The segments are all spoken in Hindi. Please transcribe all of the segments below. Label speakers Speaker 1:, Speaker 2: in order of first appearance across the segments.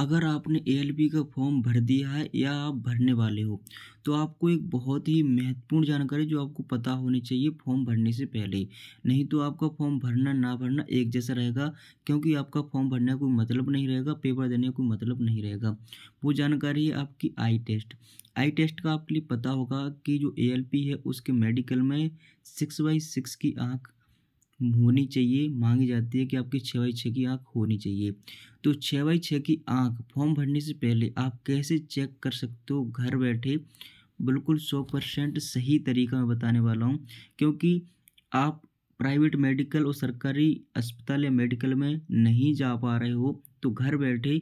Speaker 1: अगर आपने ए का फॉर्म भर दिया है या आप भरने वाले हो तो आपको एक बहुत ही महत्वपूर्ण जानकारी जो आपको पता होनी चाहिए फॉर्म भरने से पहले नहीं तो आपका फॉर्म भरना ना भरना एक जैसा रहेगा क्योंकि आपका फॉर्म भरने का कोई मतलब नहीं रहेगा पेपर देने का कोई मतलब नहीं रहेगा वो जानकारी है आपकी आई टेस्ट आई टेस्ट का आपके लिए पता होगा कि जो ए है उसके मेडिकल में सिक्स बाई सिक्स की आँख होनी चाहिए मांगी जाती है कि आपकी छः बाई छः की आँख होनी चाहिए तो छः बाई छः की आँख फॉर्म भरने से पहले आप कैसे चेक कर सकते हो घर बैठे बिल्कुल सौ परसेंट सही तरीका मैं बताने वाला हूँ क्योंकि आप प्राइवेट मेडिकल और सरकारी अस्पताल या मेडिकल में नहीं जा पा रहे हो तो घर बैठे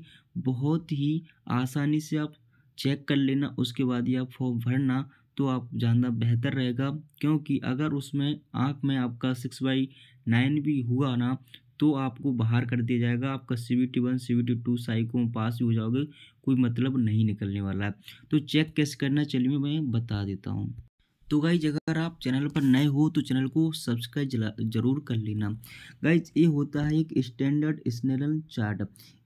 Speaker 1: बहुत ही आसानी से आप चेक कर लेना उसके बाद ही आप फॉर्म भरना तो आप जानना बेहतर रहेगा क्योंकि अगर उसमें आँख में आपका सिक्स बाई नाइन भी हुआ ना तो आपको बाहर कर दिया जाएगा आपका C B T one C B T two psycho में पास भी हो जाओगे कोई मतलब नहीं निकलने वाला है तो चेक कैसे करना चलिए मैं बता देता हूँ तो गाइज अगर आप चैनल पर नए हो तो चैनल को सब्सक्राइब जरूर कर लेना गाइज ये होता है एक स्टैंडर्ड स्नेरल चार्ट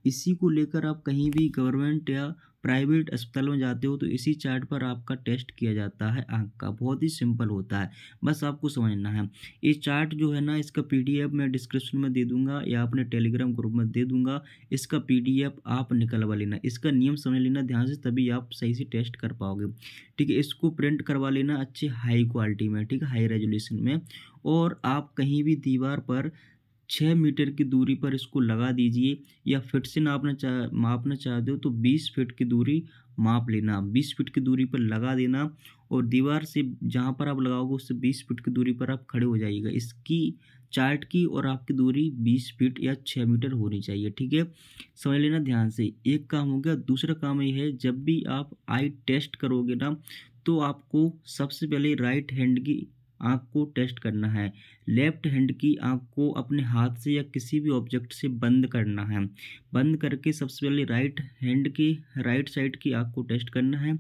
Speaker 1: इसी को लेकर आप कहीं भी गवर्नमेंट या प्राइवेट अस्पताल में जाते हो तो इसी चार्ट पर आपका टेस्ट किया जाता है आँख का बहुत ही सिंपल होता है बस आपको समझना है ये चार्ट जो है ना इसका पीडीएफ मैं डिस्क्रिप्शन में दे दूंगा या अपने टेलीग्राम ग्रुप में दे दूंगा इसका पीडीएफ आप निकलवा लेना इसका नियम समझ लेना ध्यान से तभी आप सही से टेस्ट कर पाओगे ठीक है इसको प्रिंट करवा लेना अच्छे हाई क्वालिटी में ठीक है हाई रेजोल्यूशन में और आप कहीं भी दीवार पर छः मीटर की दूरी पर इसको लगा दीजिए या फिट से नापना चाह मापना चाहते हो तो बीस फीट की दूरी माप लेना बीस फीट की दूरी पर लगा देना और दीवार से जहाँ पर आप लगाओगे उससे बीस फीट की दूरी पर आप खड़े हो जाइएगा इसकी चार्ट की और आपकी दूरी बीस फीट या छः मीटर होनी चाहिए ठीक है समझ लेना ध्यान से एक काम हो गया दूसरा काम ये है जब भी आप आई टेस्ट करोगे ना तो आपको सबसे पहले राइट हैंड की आँख को टेस्ट करना है लेफ्ट हैंड की आँख को अपने हाथ से या किसी भी ऑब्जेक्ट से बंद करना है बंद करके सबसे पहले राइट हैंड की राइट साइड की आँख को टेस्ट करना है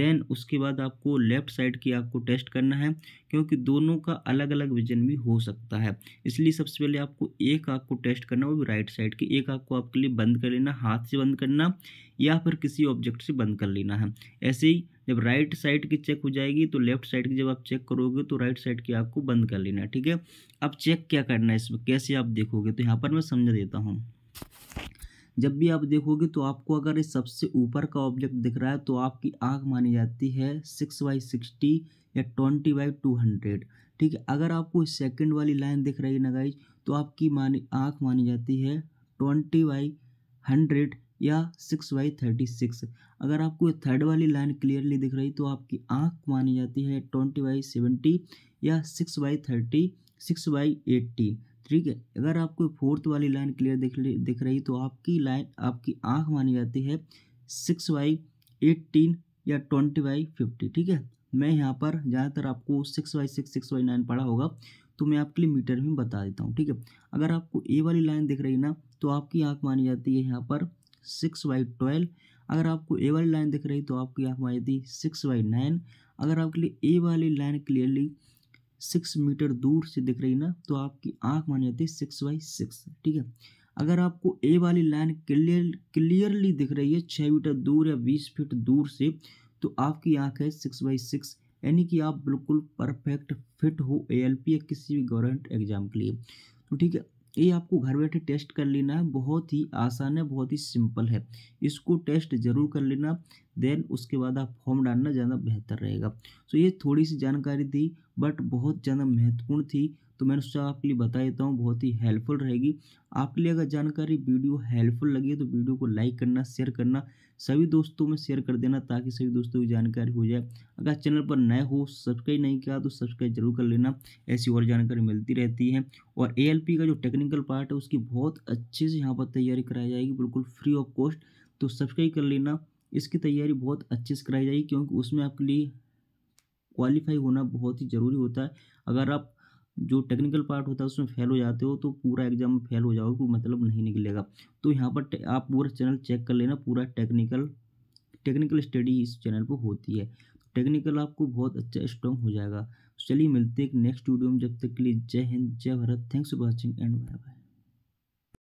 Speaker 1: देन उसके बाद आपको लेफ्ट साइड की आँख को टेस्ट करना है क्योंकि दोनों का अलग अलग विजन भी हो सकता है इसलिए सबसे पहले आपको एक आँख को टेस्ट करना वो भी राइट साइड की एक आँख को आपके लिए बंद कर लेना हाथ से बंद करना या फिर किसी ऑब्जेक्ट से बंद कर लेना है ऐसे ही जब राइट साइड की चेक हो जाएगी तो लेफ्ट साइड की जब आप चेक करोगे तो राइट साइड की आपको बंद कर लेना है ठीक है अब चेक क्या करना है इसमें कैसे आप देखोगे तो यहाँ पर मैं समझा देता हूँ जब भी आप देखोगे तो आपको अगर इस सबसे ऊपर का ऑब्जेक्ट दिख रहा है तो आपकी आँख मानी जाती है सिक्स बाई सिक्सटी या ट्वेंटी बाई टू हंड्रेड ठीक है अगर आपको सेकंड वाली लाइन दिख रही है नगाइज तो आपकी मानी आँख मानी जाती है ट्वेंटी बाई हंड्रेड या सिक्स बाई थर्टी सिक्स अगर आपको थर्ड वाली लाइन क्लियरली दिख रही तो आपकी आंख मानी जाती है ट्वेंटी बाई सेवेंटी या six by thirty six by eighty ठीक है अगर आपको फोर्थ वाली लाइन क्लियर दिख दिख रही तो आपकी लाइन आपकी आंख मानी जाती है सिक्स बाई एट्टीन या ट्वेंटी बाई फिफ्टी ठीक है मैं यहाँ पर ज़्यादातर आपको six by six six by nine पढ़ा होगा तो मैं आपके लिए मीटर में बता देता हूँ ठीक है अगर आपको ए वाली लाइन दिख रही ना तो आपकी आँख मानी जाती है यहाँ पर सिक्स बाई ट्वेल्व अगर आपको ए वाली लाइन दिख रही तो आपकी यहाँ आई थी सिक्स बाई नाइन अगर आपके लिए ए वाली लाइन क्लियरली सिक्स मीटर दूर से दिख रही ना तो आपकी आंख मानी जाती है सिक्स बाई सिक्स ठीक है अगर आपको ए वाली लाइन क्लियर क्लियरली दिख रही है छः मीटर दूर या बीस फीट दूर से तो आपकी आंख है सिक्स बाई सिक्स यानी कि आप बिल्कुल परफेक्ट फिट हो ए या किसी भी गवर्नमेंट एग्जाम के लिए तो ठीक है ये आपको घर बैठे टेस्ट कर लेना है बहुत ही आसान है बहुत ही सिंपल है इसको टेस्ट ज़रूर कर लेना देन उसके बाद आप फॉर्म डालना ज़्यादा बेहतर रहेगा सो तो ये थोड़ी सी जानकारी दी बट बहुत ज़्यादा महत्वपूर्ण थी तो मैंने सोचा आपके लिए बता देता हूँ बहुत ही हेल्पफुल रहेगी आपके लिए अगर जानकारी वीडियो हेल्पफुल लगी तो वीडियो को लाइक करना शेयर करना सभी दोस्तों में शेयर कर देना ताकि सभी दोस्तों की जानकारी हो जाए अगर चैनल पर नए हो सब्सक्राइब नहीं किया तो सब्सक्राइब जरूर कर लेना ऐसी और जानकारी मिलती रहती है और ए का जो टेक्निकल पार्ट है उसकी बहुत अच्छे से यहाँ पर तैयारी कराई जाएगी बिल्कुल फ्री ऑफ कॉस्ट तो सब्सक्राइब कर लेना इसकी तैयारी बहुत अच्छे से कराई जाएगी क्योंकि उसमें आपके लिए क्वालिफाई होना बहुत ही ज़रूरी होता है अगर आप जो टेक्निकल पार्ट होता है उसमें फेल हो जाते हो तो पूरा एग्जाम में फेल हो जाओगे कोई मतलब नहीं निकलेगा तो यहाँ पर आप पूरा चैनल चेक कर लेना पूरा टेक्निकल टेक्निकल स्टडी इस चैनल पर होती है टेक्निकल आपको बहुत अच्छा स्ट्रॉन्ग हो जाएगा चलिए मिलते हैं नेक्स्ट वीडियो में जब तक के लिए जय हिंद जय Bharat thanks for watching and bye bye